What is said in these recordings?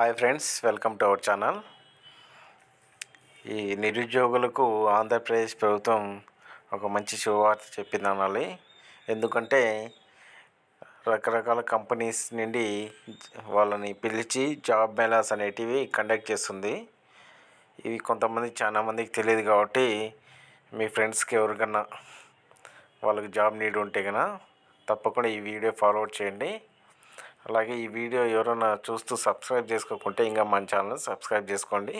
hi friends welcome to our channel ఈ నిరుద్యోగులకు ఆంధ్రప్రదేశ్ ప్రభుత్వం ఒక మంచి శుభవార్త చెప్పింది అనాలి ఎందుకంటే రకరకాల కంపెనీస్ నుండి వాళ్ళని పిలిచి జాబ్ మేళాస్ అనేటివి కండక్ట్ చేస్తుంది ఇవి కొంతమంది చాలామందికి తెలియదు కాబట్టి మీ ఫ్రెండ్స్కి ఎవరికన్నా వాళ్ళకి జాబ్ నీడ్ ఉంటే కన్నా తప్పకుండా ఈ వీడియో ఫార్వర్డ్ చేయండి అలాగే ఈ వీడియో ఎవరైనా చూస్తూ సబ్స్క్రైబ్ చేసుకోకుంటే ఇంకా మన ఛానల్ సబ్స్క్రైబ్ చేసుకోండి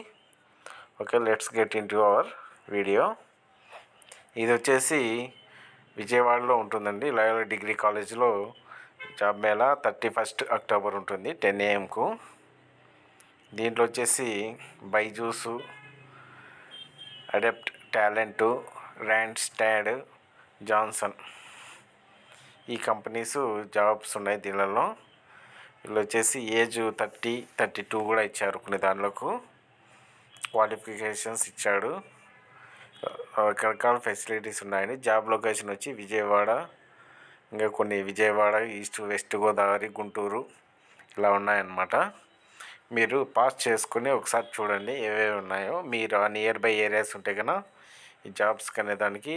okay let's get into our video ఇది వచ్చేసి విజయవాడలో ఉంటుందండి లయోలా డిగ్రీ కాలేజ్లో job mela thirty first October ఉంటుంది టెన్ ఏఎంకు దీంట్లో వచ్చేసి Byju's adept talent Randstad Johnson ఈ కంపెనీస్ జాబ్స్ ఉన్నాయి దీనిలో వీళ్ళు వచ్చేసి ఏజ్ థర్టీ థర్టీ టూ కూడా ఇచ్చారు కొన్ని దానిలకు క్వాలిఫికేషన్స్ ఇచ్చాడు రకరకాల ఫెసిలిటీస్ ఉన్నాయని జాబ్ లొకేషన్ వచ్చి విజయవాడ ఇంకా కొన్ని విజయవాడ ఈస్ట్ వెస్ట్ గోదావరి గుంటూరు ఇలా ఉన్నాయన్నమాట మీరు పాస్ చేసుకుని ఒకసారి చూడండి ఏవేవి ఉన్నాయో మీరు ఆ నియర్ బై ఏరియాస్ ఉంటే కన్నా ఈ జాబ్స్ కనేదానికి దానికి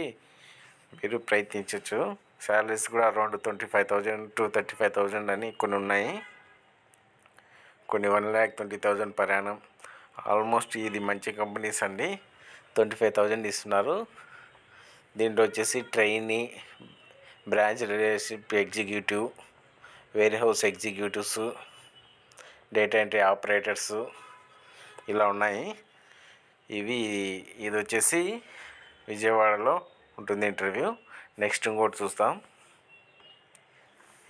మీరు ప్రయత్నించవచ్చు శాలరీస్ కూడా around twenty five thousand to thirty five thousand అని కొన్ని ఉన్నాయి కొన్ని one lakh twenty thousand per annum almost ఇది మంచి కంపెనీస్ అండి ట్వంటీ ఫైవ్ థౌజండ్ ఇస్తున్నారు దీంట్లో వచ్చేసి trainee branch relationship executive warehouse executives data entry operators ఇలా ఉన్నాయి ఇవి ఇది వచ్చేసి విజయవాడలో ఉంటుంది ఇంటర్వ్యూ నెక్స్ట్ ఇంకోటి చూస్తాం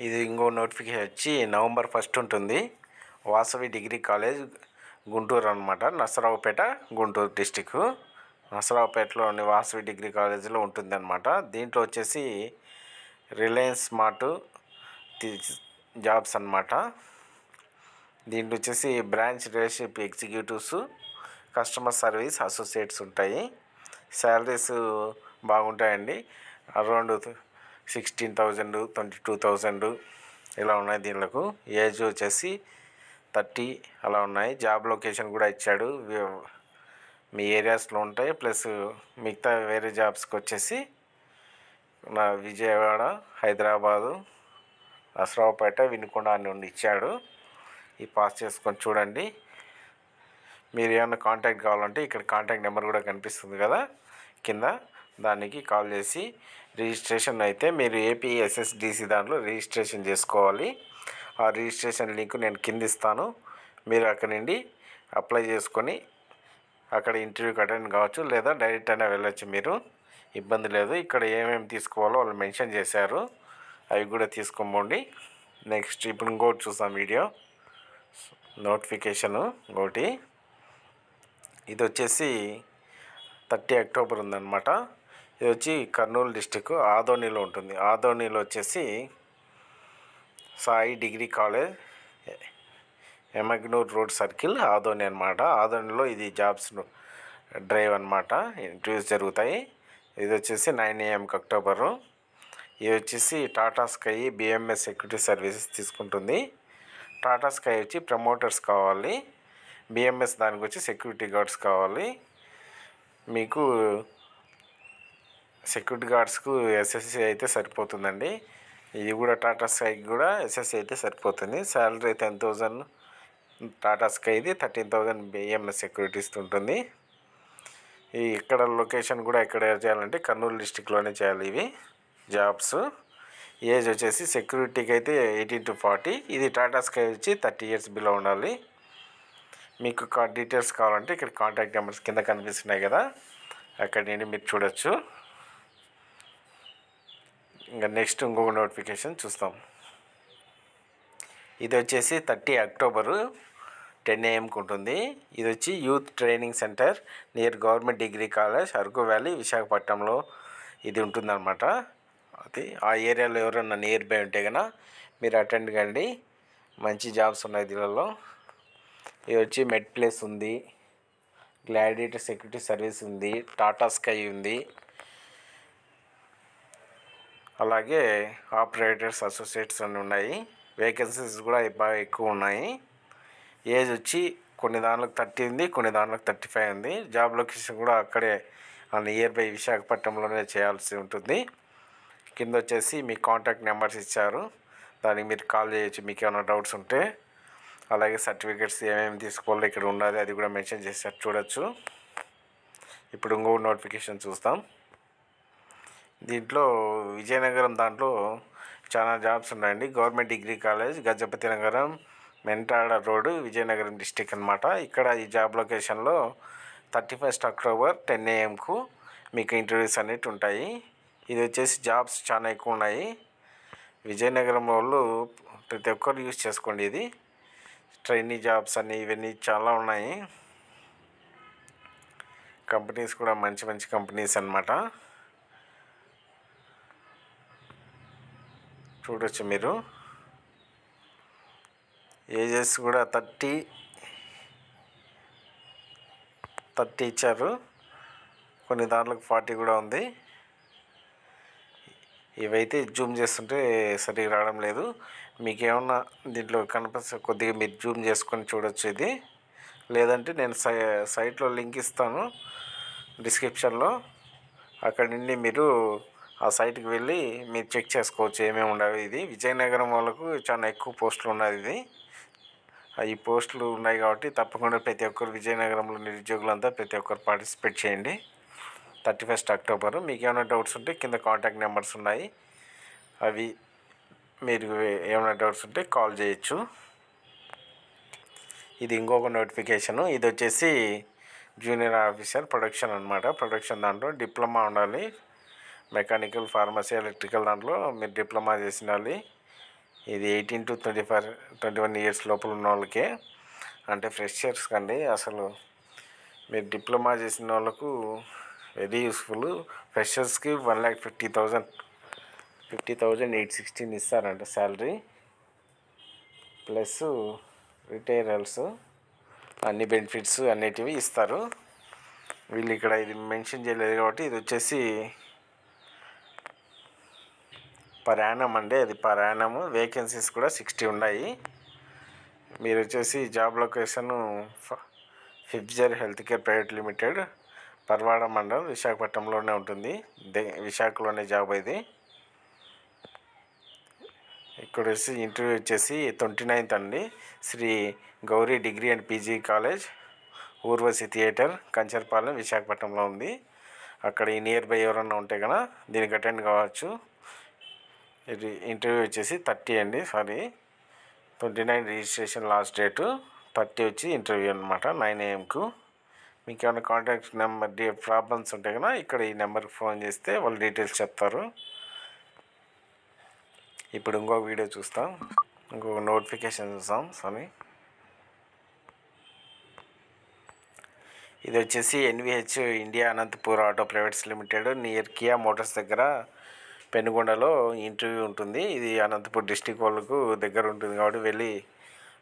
ఇది ఇంకో నోటిఫికేషన్ వచ్చి నవంబర్ ఫస్ట్ ఉంటుంది వాసవి డిగ్రీ కాలేజ్ గుంటూరు అనమాట నసరావుపేట గుంటూరు డిస్టిక్ నసరావుపేటలోని వాసవి డిగ్రీ కాలేజీలో అనమాట దీంట్లో వచ్చేసి రిలయన్స్ స్మార్ట్ జాబ్స్ అనమాట దీంట్లో వచ్చేసి branch relationship executives customer service associates ఉంటాయి శాలరీస్ బాగుంటాయండి around sixteen thousand twenty two thousand ఇలా ఉన్నాయి దీనిలకు ఏజ్ వచ్చేసి థర్టీ అలా ఉన్నాయి జాబ్ లొకేషన్ కూడా ఇచ్చాడు మీ ఏరియాస్లో ఉంటాయి ప్లస్ మిగతా వేరే జాబ్స్కి వచ్చేసి నా విజయవాడ హైదరాబాదు అసరావుపేట వినుకొండ అని ఉండి ఇచ్చాడు ఈ పాస్ చేసుకొని చూడండి మీరు ఏమైనా కాంటాక్ట్ కావాలంటే ఇక్కడ కాంటాక్ట్ నెంబర్ కూడా కనిపిస్తుంది కదా కింద దానికి కాల్ చేసి రిజిస్ట్రేషన్ అయితే మీరు ఏపీఎస్ఎస్డిసి దాంట్లో రిజిస్ట్రేషన్ చేసుకోవాలి ఆ రిజిస్ట్రేషన్ లింక్ నేను కింద ఇస్తాను మీరు అక్కడ నుండి అప్లై చేసుకొని అక్కడ ఇంటర్వ్యూకి అటెండ్ కావచ్చు లేదా డైరెక్ట్ అయినా వెళ్ళచ్చు మీరు ఇబ్బంది లేదు ఇక్కడ ఏమేమి తీసుకోవాలో వాళ్ళు మెన్షన్ చేశారు అవి కూడా తీసుకోమండి నెక్స్ట్ ఇప్పుడు ఇంకోటి చూసాం వీడియో నోటిఫికేషను ఇంకోటి ఇది వచ్చేసి థర్టీ అక్టోబర్ ఉందన్నమాట ఇది వచ్చి కర్నూలు డిస్టిక్ ఆదోనిలో ఉంటుంది ఆదోనిలో వచ్చేసి Sai degree college Yemmiganur road circle Adoni అనమాట ఆదోనిలో ఇది జాబ్స్ డ్రైవ్ అనమాట ఇంటర్వ్యూస్ జరుగుతాయి ఇది వచ్చేసి నైన్ ఏఎంకి అక్టోబరు ఇది వచ్చేసి Tata sky BMS security services తీసుకుంటుంది టాటా స్కై వచ్చి ప్రమోటర్స్ కావాలి బిఎంఎస్ దానికి వచ్చి సెక్యూరిటీ గార్డ్స్ కావాలి మీకు సెక్యూరిటీ గార్డ్స్కు ఎస్ఎస్సి అయితే సరిపోతుందండి ఇది కూడా టాటా స్కైకి కూడా ఎస్ఎస్ అయితే సరిపోతుంది శాలరీ టెన్ థౌజండ్ టాటా స్కైది థర్టీన్ థౌజండ్ బిఎంఎస్ సెక్యూరిటీస్ ఉంటుంది ఈ ఇక్కడ లొకేషన్ కూడా ఎక్కడ చేయాలంటే కర్నూలు డిస్టిక్లోనే చేయాలి ఇవి జాబ్స్ ఏజ్ వచ్చేసి సెక్యూరిటీకి అయితే ఎయిటీన్ టు ఫార్టీ ఇది టాటా స్కై వచ్చి థర్టీ ఇయర్స్ బిలో ఉండాలి మీకు కా డీటెయిల్స్ కావాలంటే ఇక్కడ కాంటాక్ట్ నెంబర్స్ కింద కనిపిస్తున్నాయి కదా అక్కడ నుండి మీరు చూడొచ్చు ఇంకా నెక్స్ట్ ఇంకొక నోటిఫికేషన్ చూస్తాం ఇది వచ్చేసి థర్టీ అక్టోబరు టెన్ ఏఎంకి ఉంటుంది ఇది వచ్చి youth training centre near government degree college Araku valley విశాఖపట్నంలో ఇది ఉంటుందన్నమాట అది ఆ ఏరియాలో ఎవరైనా నియర్ బై ఉంటే కనుక మీరు అటెండ్ కండి మంచి జాబ్స్ ఉన్నాయి దీనిలో ఇది వచ్చి మెడ్ ప్లేస్ ఉంది గ్లాడియేటర్ సెక్యూరిటీ సర్వీస్ ఉంది టాటా స్కై ఉంది అలాగే ఆపరేటర్స్ అసోసియేట్స్ అని ఉన్నాయి వేకెన్సీస్ కూడా బాగా ఎక్కువ ఉన్నాయి ఏజ్ వచ్చి కొన్ని దాంట్లకు థర్టీ ఉంది కొన్ని దాంట్లకు థర్టీ ఫైవ్ ఉంది జాబ్ లొకేషన్ కూడా అక్కడే నియర్ బై విశాఖపట్నంలోనే చేయాల్సి ఉంటుంది కింద వచ్చేసి మీ కాంటాక్ట్ నెంబర్స్ ఇచ్చారు దానికి మీరు కాల్ చేయొచ్చు మీకు ఏమైనా డౌట్స్ ఉంటే అలాగే సర్టిఫికేట్స్ ఏమేమి తీసుకోవాలి ఇక్కడ ఉండాలి అది కూడా మెన్షన్ చేసి చూడొచ్చు ఇప్పుడు ఇంకో నోటిఫికేషన్ చూస్తాం దీంట్లో విజయనగరం దాంట్లో చాలా జాబ్స్ ఉన్నాయండి గవర్నమెంట్ డిగ్రీ కాలేజ్ గజపతి నగరం మెంటాడ రోడ్ విజయనగరం డిస్టిక్ అనమాట ఇక్కడ ఈ జాబ్ లొకేషన్లో థర్టీ ఫస్ట్ అక్టోబర్ టెన్ ఏఎంకు మీకు ఇంటర్వ్యూస్ అనేవి ఉంటాయి ఇది వచ్చేసి జాబ్స్ చాలా ఎక్కువ ఉన్నాయి విజయనగరం వాళ్ళు ప్రతి ఒక్కరు యూజ్ చేసుకోండి ఇది ట్రైనీ జాబ్స్ అని ఇవన్నీ చాలా ఉన్నాయి కంపెనీస్ కూడా మంచి మంచి కంపెనీస్ అనమాట చూడవచ్చు మీరు ఏజెస్ కూడా థర్టీ థర్టీ ఇచ్చారు కొన్ని దాంట్లో ఫార్టీ కూడా ఉంది ఇవైతే జూమ్ చేస్తుంటే సరిగ్గా రావడం లేదు మీకేమన్నా దీంట్లో కనిపిస్తే కొద్దిగా మీరు జూమ్ చేసుకొని చూడవచ్చు ఇది లేదంటే నేను సై సైట్లో లింక్ ఇస్తాను డిస్క్రిప్షన్లో అక్కడ నుండి మీరు ఆ సైట్కి వెళ్ళి మీరు చెక్ చేసుకోవచ్చు ఏమేమి ఉండవు ఇది విజయనగరం వాళ్ళకు చాలా ఎక్కువ పోస్టులు ఉన్నది ఇది ఈ పోస్టులు ఉన్నాయి కాబట్టి తప్పకుండా ప్రతి ఒక్కరు విజయనగరంలో నిరుద్యోగులంతా ప్రతి ఒక్కరు పార్టిసిపేట్ చేయండి థర్టీ ఫస్ట్ అక్టోబర్ మీకు ఏమైనా డౌట్స్ ఉంటే కింద కాంటాక్ట్ నెంబర్స్ ఉన్నాయి అవి మీరు ఏమైనా డౌట్స్ ఉంటే కాల్ చేయొచ్చు ఇది ఇంకొక నోటిఫికేషను ఇది వచ్చేసి జూనియర్ ఆఫీసర్ ప్రొడక్షన్ అనమాట ప్రొడక్షన్ దాంట్లో డిప్లొమా ఉండాలి మెకానికల్ ఫార్మసీ ఎలక్ట్రికల్ దాంట్లో మీరు డిప్లొమా చేసిన వాళ్ళు ఇది eighteen to twenty five twenty one years లోపల ఉన్న వాళ్ళకే అంటే ఫ్రెషర్స్ కండి అసలు మీరు డిప్లొమా చేసిన వాళ్ళకు వెరీ యూస్ఫుల్ ఫ్రెషర్స్కి one lakh fifty thousand fifty thousand eight sixteen ఇస్తారంట శాలరీ ప్లస్ రిటైరల్స్ అన్ని బెనిఫిట్స్ అనేటివి ఇస్తారు వీళ్ళు ఇక్కడ ఇది మెన్షన్ చేయలేదు కాబట్టి ఇది వచ్చేసి ప్రయాణం అండి అది ప్రయాణము వేకెన్సీస్ కూడా సిక్స్టీ ఉన్నాయి మీరు వచ్చేసి job location Pfizer health care private limited Parawada మండలం విశాఖపట్నంలోనే ఉంటుంది విశాఖలోనే జాబ్ ఇది ఇక్కడ వచ్చి ఇంటర్వ్యూ వచ్చేసి ట్వంటీ నైన్త్ అండి Shri Gauri degree and PG college Urvashi theatre Kancharapalem విశాఖపట్నంలో ఉంది అక్కడ ఈ నియర్ బై ఎవరన్నా ఉంటే కనుక దీనికి అటెండ్ కావచ్చు ఇంటర్వ్యూ వచ్చేసి థర్టీ అండి sorry twenty nine registration last date thirty వచ్చి ఇంటర్వ్యూ అనమాట నైన్ ఏఎంకు మీకు ఏమైనా కాంటాక్ట్ నెంబర్ ప్రాబ్లమ్స్ ఉంటాయి కదా ఇక్కడ ఈ నెంబర్కి ఫోన్ చేస్తే వాళ్ళు డీటెయిల్స్ చెప్తారు ఇప్పుడు ఇంకొక వీడియో చూస్తాం ఇంకొక నోటిఫికేషన్ చూస్తాం సారీ ఇది వచ్చేసి NVH India Anantapur auto privates limited near Kia motors దగ్గర పెనుగొండలో ఇంటర్వ్యూ ఉంటుంది ఇది అనంతపూర్ డిస్టిక్ వాళ్ళకు దగ్గర ఉంటుంది కాబట్టి వెళ్ళి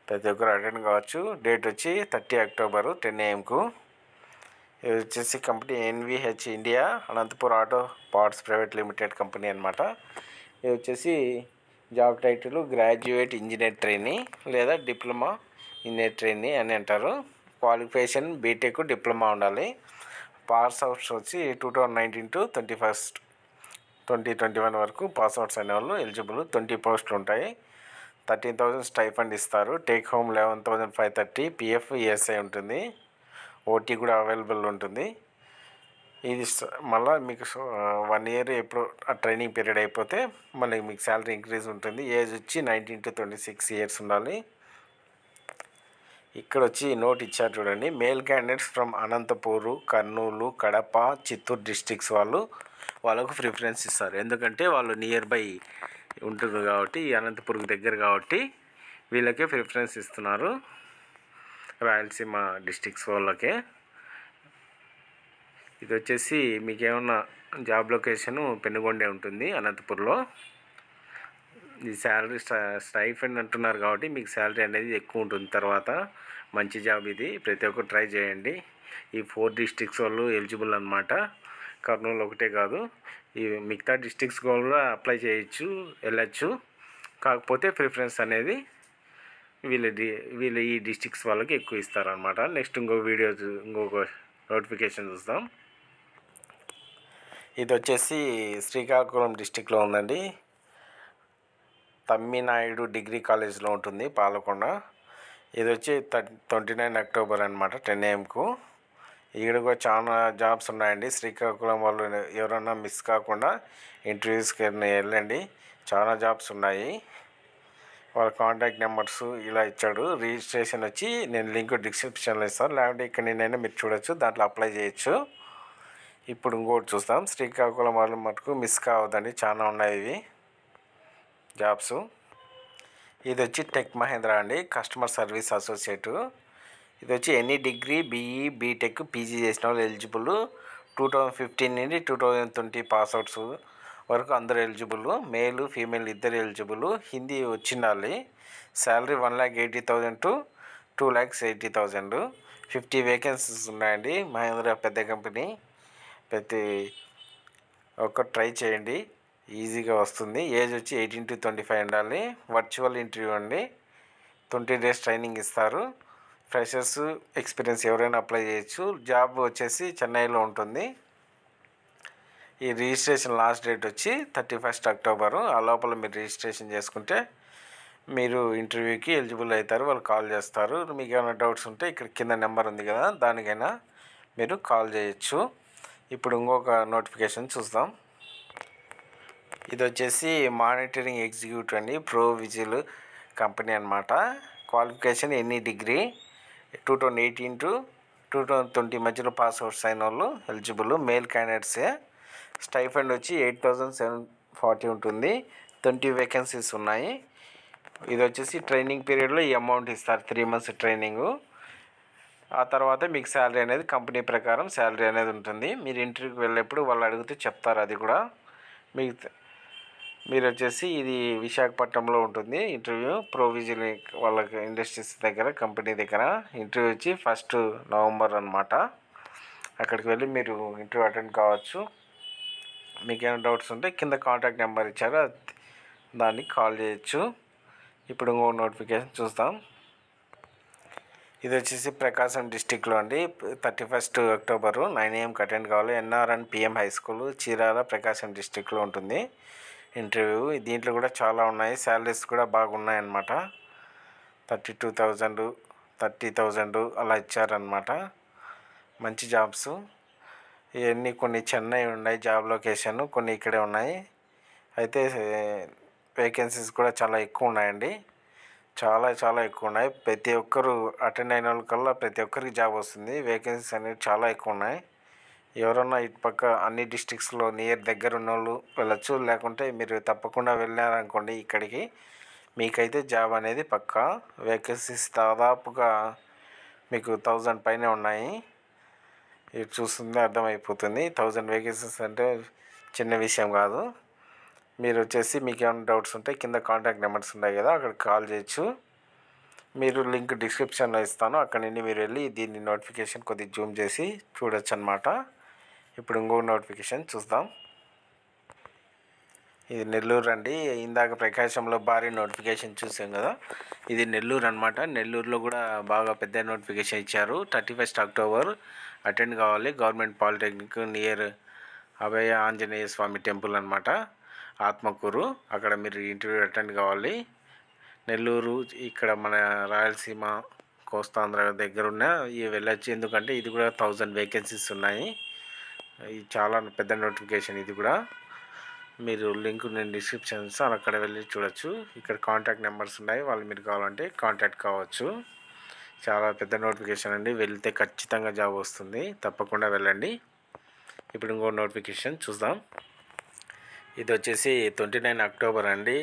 ప్రతి ఒక్కరు అటెండ్ కావచ్చు డేట్ వచ్చి థర్టీ అక్టోబర్ టెన్ ఏఎంకు ఇది వచ్చేసి company NVH India Anantapur auto parts private limited company అనమాట ఇది వచ్చేసి job title graduate engineer trainee లేదా డిప్లొమా ఇంజనీర్ ట్రైనీ అని అంటారు క్వాలిఫికేషన్ బీటెక్ డిప్లొమా ఉండాలి పార్స్ అవుట్స్ వచ్చి two thousand nineteen to twenty first twenty twenty one వరకు అవుట్స్ అనేవాళ్ళు ఎలిజిబుల్ ట్వంటీ పోస్టులు ఉంటాయి థర్టీన్ థౌజండ్ స్టైఫండ్ ఇస్తారు take home eleven thousand five thirty PF ESI ఉంటుంది ఓటీ కూడా అవైలబుల్ ఉంటుంది ఇది మళ్ళీ మీకు వన్ ఇయర్ ఎప్పుడు ఆ ట్రైనింగ్ పీరియడ్ అయిపోతే మళ్ళీ మీకు శాలరీ ఇంక్రీజ్ ఉంటుంది ఏజ్ వచ్చి nineteen to twenty six years ఉండాలి ఇక్కడ వచ్చి నోట్ ఇచ్చారు చూడండి male candidates from Anantapur Kurnool Kadapa Chittoor districts వాళ్ళు వాళ్ళకు ప్రిఫరెన్స్ ఇస్తారు ఎందుకంటే వాళ్ళు నియర్ బై ఉంటుంది కాబట్టి అనంతపురం దగ్గర కాబట్టి వీళ్ళకే ప్రిఫరెన్స్ ఇస్తున్నారు రాయలసీమ డిస్టిక్స్ వాళ్ళకే ఇది వచ్చేసి మీకు ఏమన్నా జాబ్ లొకేషను పెనుగొండే ఉంటుంది అనంతపూర్లో ఇది శాలరీ స్టైఫెండ్ అంటున్నారు కాబట్టి మీకు శాలరీ అనేది ఎక్కువ ఉంటుంది తర్వాత మంచి జాబ్ ఇది ప్రతి ఒక్కరు ట్రై చేయండి ఈ ఫోర్ డిస్టిక్స్ వాళ్ళు ఎలిజిబుల్ అనమాట కర్నూలు ఒకటే కాదు ఈ మిగతా డిస్టిక్స్ కూడా అప్లై చేయొచ్చు వెళ్ళచ్చు కాకపోతే ప్రిఫరెన్స్ అనేది వీళ్ళ డి వీళ్ళ ఈ డిస్టిక్స్ వాళ్ళకి ఎక్కువ ఇస్తారనమాట నెక్స్ట్ ఇంకో వీడియో ఇంకొక నోటిఫికేషన్ చూస్తాం ఇది వచ్చేసి శ్రీకాకుళం డిస్టిక్లో ఉందండి తమ్మినాయుడు డిగ్రీ కాలేజ్లో ఉంటుంది పాలకొండ ఇది వచ్చి థర్ ట్వంటీ నైన్ అక్టోబర్ అనమాట టెన్ ఏఎంకు ఇక్కడ కూడా చాలా జాబ్స్ ఉన్నాయండి శ్రీకాకుళం వాళ్ళు ఎవరన్నా మిస్ కాకుండా ఇంటర్వ్యూస్కి వెళ్ళండి చాలా జాబ్స్ ఉన్నాయి వాళ్ళ కాంటాక్ట్ నెంబర్స్ ఇలా ఇచ్చాడు రిజిస్ట్రేషన్ వచ్చి నేను లింక్ డిస్క్రిప్షన్లో ఇస్తాను లేకుంటే ఇక్కడ నేనైనా మీరు చూడొచ్చు దాంట్లో అప్లై చేయొచ్చు ఇప్పుడు ఇంకోటి చూస్తాం శ్రీకాకుళం వాళ్ళు మటుకు మిస్ కావద్దండి చాలా ఉన్నాయి ఇవి జాబ్స్ ఇది వచ్చి టెక్ మహేంద్ర అండి కస్టమర్ సర్వీస్ అసోసియేటు ఇది వచ్చి any degree BE BTech PG చేసిన వాళ్ళు ఎలిజిబుల్ టూ థౌజండ్ ఫిఫ్టీన్ నుండి టూ థౌజండ్ ట్వంటీ పాస్అవుట్స్ వరకు అందరు ఎలిజిబుల్ మేలు ఫీమేల్ ఇద్దరు ఎలిజిబుల్ హిందీ వచ్చిన వాళ్ళు salary one lakh eighty thousand to two lakhs eighty thousand fifty vacancies ఉన్నాయండి మహేంద్ర పెద్ద కంపెనీ ప్రతి ఒక్క ట్రై చేయండి ఈజీగా వస్తుంది ఏజ్ వచ్చి ఎయిటీన్ టు ట్వంటీ ఫైవ్ ఉండాలి వర్చువల్ ఇంటర్వ్యూ అండి ట్వంటీ డేస్ ట్రైనింగ్ ఇస్తారు ఫ్రెషర్స్ ఎక్స్పీరియన్స్ ఎవరైనా అప్లై చేయొచ్చు జాబ్ వచ్చేసి చెన్నైలో ఉంటుంది ఈ రిజిస్ట్రేషన్ లాస్ట్ డేట్ వచ్చి థర్టీ ఫస్ట్ అక్టోబరు ఆ లోపల మీరు రిజిస్ట్రేషన్ చేసుకుంటే మీరు ఇంటర్వ్యూకి ఎలిజిబుల్ అవుతారు వాళ్ళు కాల్ చేస్తారు మీకు ఏమైనా డౌట్స్ ఉంటే ఇక్కడ కింద నెంబర్ ఉంది కదా దానికైనా మీరు కాల్ చేయొచ్చు ఇప్పుడు ఇంకొక నోటిఫికేషన్ చూద్దాం ఇది వచ్చేసి మానిటరింగ్ ఎగ్జిక్యూటివ్ అండి ప్రో విజిల్ కంపెనీ అనమాట qualification any degree two thousand eighteen to two thousand twenty మధ్యలో పాస్ అవుట్స్ అయిన వాళ్ళు ఎలిజిబుల్ మేల్ క్యాండిడేట్సే స్టైఫండ్ వచ్చి ఎయిట్ థౌజండ్ సెవెన్ ఫార్టీ ఉంటుంది ట్వంటీ వేకెన్సీస్ ఉన్నాయి ఇది వచ్చేసి ట్రైనింగ్ పీరియడ్లో ఈ అమౌంట్ ఇస్తారు త్రీ మంత్స్ ట్రైనింగు ఆ తర్వాత మీకు శాలరీ అనేది కంపెనీ ప్రకారం శాలరీ అనేది ఉంటుంది మీరు ఇంటర్వ్యూకి వెళ్ళేప్పుడు వాళ్ళు అడిగితే చెప్తారు అది కూడా మీకు మీరు వచ్చేసి ఇది విశాఖపట్నంలో ఉంటుంది ఇంటర్వ్యూ ప్రొవిజన్ వాళ్ళకి ఇండస్ట్రీస్ దగ్గర కంపెనీ దగ్గర ఇంటర్వ్యూ వచ్చి ఫస్ట్ నవంబర్ అనమాట అక్కడికి వెళ్ళి మీరు ఇంటర్వ్యూ అటెండ్ కావచ్చు మీకు ఏమైనా డౌట్స్ ఉంటే కింద కాంటాక్ట్ నెంబర్ ఇచ్చారు దాన్ని కాల్ చేయొచ్చు ఇప్పుడు ఇంకో నోటిఫికేషన్ చూస్తాం ఇది వచ్చేసి ప్రకాశం డిస్టిక్లో అండి థర్టీ ఫస్ట్ అక్టోబరు నైన్ ఏఎంకి అటెండ్ కావాలి NR and PM high school Chirala Prakasam డిస్టిక్లో ఉంటుంది ఇంటర్వ్యూ దీంట్లో కూడా చాలా ఉన్నాయి శాలరీస్ కూడా బాగున్నాయన్నమాట thirty two thousand thirty thousand అలా ఇచ్చారనమాట మంచి జాబ్స్ ఇవన్నీ కొన్ని చెన్నై ఉన్నాయి జాబ్ లొకేషన్ కొన్ని ఇక్కడే ఉన్నాయి అయితే వేకెన్సీస్ కూడా చాలా ఎక్కువ ఉన్నాయండి చాలా చాలా ఎక్కువ ఉన్నాయి ప్రతి ఒక్కరు అటెండ్ అయిన వాళ్ళకల్లా ప్రతి ఒక్కరికి జాబ్ వస్తుంది వేకెన్సీస్ అనేవి చాలా ఎక్కువ ఉన్నాయి ఎవరన్నా పక్క అన్ని డిస్ట్రిక్ట్స్లో నియర్ దగ్గర ఉన్నోళ్ళు వెళ్ళచ్చు లేకుంటే మీరు తప్పకుండా వెళ్ళారనుకోండి ఇక్కడికి మీకైతే జాబ్ అనేది పక్కా వేకెన్సీస్ దాదాపుగా మీకు థౌజండ్ పైన ఉన్నాయి ఇటు చూస్తుంది అర్థమైపోతుంది థౌజండ్ వేకెన్సీస్ అంటే చిన్న విషయం కాదు మీరు వచ్చేసి మీకు ఏమైనా డౌట్స్ ఉంటే కింద కాంటాక్ట్ నెంబర్స్ ఉన్నాయి కదా అక్కడ కాల్ చేయొచ్చు మీరు లింక్ డిస్క్రిప్షన్లో ఇస్తాను అక్కడి నుండి మీరు వెళ్ళి దీన్ని నోటిఫికేషన్ కొద్దిగా జూమ్ చేసి చూడొచ్చు అనమాట ఇప్పుడు ఇంకో నోటిఫికేషన్ చూద్దాం ఇది నెల్లూరు అండి ఇందాక ప్రకాశంలో భారీ నోటిఫికేషన్ చూసాం కదా ఇది నెల్లూరు అనమాట నెల్లూరులో కూడా బాగా పెద్ద నోటిఫికేషన్ ఇచ్చారు థర్టీ ఫస్ట్ అక్టోబర్ అటెండ్ కావాలి government polytechnic near Abhaya Anjaneya Swami temple అనమాట ఆత్మకూరు అక్కడ మీరు ఇంటర్వ్యూ అటెండ్ కావాలి నెల్లూరు ఇక్కడ మన రాయలసీమ కోస్తాంధ్ర దగ్గర ఉన్న ఇవి వెళ్ళొచ్చు ఎందుకంటే ఇది కూడా థౌజండ్ వేకెన్సీస్ ఉన్నాయి ఇది చాలా పెద్ద నోటిఫికేషన్ ఇది కూడా మీరు లింక్ నేను డిస్క్రిప్షన్ ఇస్తాను అక్కడ వెళ్ళి చూడొచ్చు ఇక్కడ కాంటాక్ట్ నెంబర్స్ ఉన్నాయి వాళ్ళు మీరు కావాలంటే కాంటాక్ట్ కావచ్చు చాలా పెద్ద నోటిఫికేషన్ అండి వెళ్తే ఖచ్చితంగా జాబ్ వస్తుంది తప్పకుండా వెళ్ళండి ఇప్పుడు ఇంకో నోటిఫికేషన్ చూద్దాం ఇది వచ్చేసి ట్వంటీ నైన్ అక్టోబర్ అండి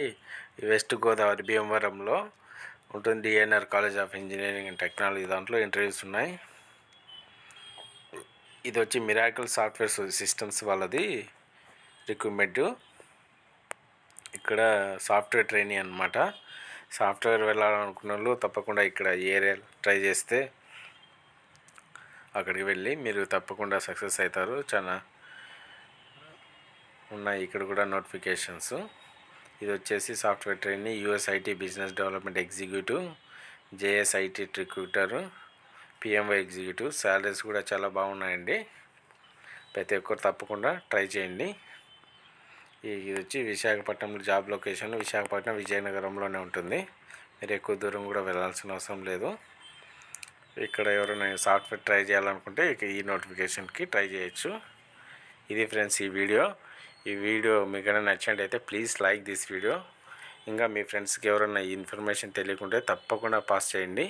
వెస్ట్ గోదావరి భీమవరంలో ఉంటుంది DNR college of engineering and technology దాంట్లో ఇంటర్వ్యూస్ ఉన్నాయి ఇది వచ్చి మిరాకిల్ సాఫ్ట్వేర్ సిస్టమ్స్ వాళ్ళది రిక్రూట్మెంట్ ఇక్కడ సాఫ్ట్వేర్ ట్రైనింగ్ అనమాట సాఫ్ట్వేర్ వెళ్ళాలనుకున్న వాళ్ళు తప్పకుండా ఇక్కడ ఏరియా ట్రై చేస్తే అక్కడికి వెళ్ళి మీరు తప్పకుండా సక్సెస్ అవుతారు చాలా ఉన్నాయి ఇక్కడ కూడా నోటిఫికేషన్స్ ఇది వచ్చేసి software training USIT business development executive JSIT recruiter PMY executive salaries కూడా చాలా బాగున్నాయండి ప్రతి ఒక్కరు తప్పకుండా ట్రై చేయండి ఇది వచ్చి విశాఖపట్నంలో జాబ్ లొకేషన్ విశాఖపట్నం విజయనగరంలోనే ఉంటుంది మీరు ఎక్కువ దూరం కూడా వెళ్ళాల్సిన అవసరం లేదు ఇక్కడ ఎవరైనా సాఫ్ట్వేర్ ట్రై చేయాలనుకుంటే ఈ నోటిఫికేషన్కి ట్రై చేయొచ్చు ఇది ఫ్రెండ్స్ ఈ వీడియో ఈ వీడియో మీకు నచ్చినట్టయితే ప్లీజ్ లైక్ దిస్ వీడియో ఇంకా మీ ఫ్రెండ్స్కి ఎవరైనా ఈ ఇన్ఫర్మేషన్ తెలియకుంటే తప్పకుండా పాస్ చేయండి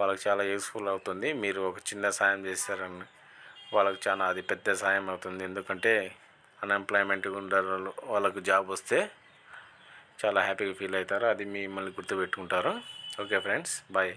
వాళ్ళకి చాలా యూస్ఫుల్ అవుతుంది మీరు ఒక చిన్న సాయం చేస్తారని వాళ్ళకి చాలా అది పెద్ద సాయం అవుతుంది ఎందుకంటే అన్ఎంప్లాయ్మెంట్ ఉండరు వాళ్ళకు జాబ్ వస్తే చాలా హ్యాపీగా ఫీల్ అవుతారు అది మిమ్మల్ని గుర్తుపెట్టుకుంటారు ఓకే ఫ్రెండ్స్ బాయ్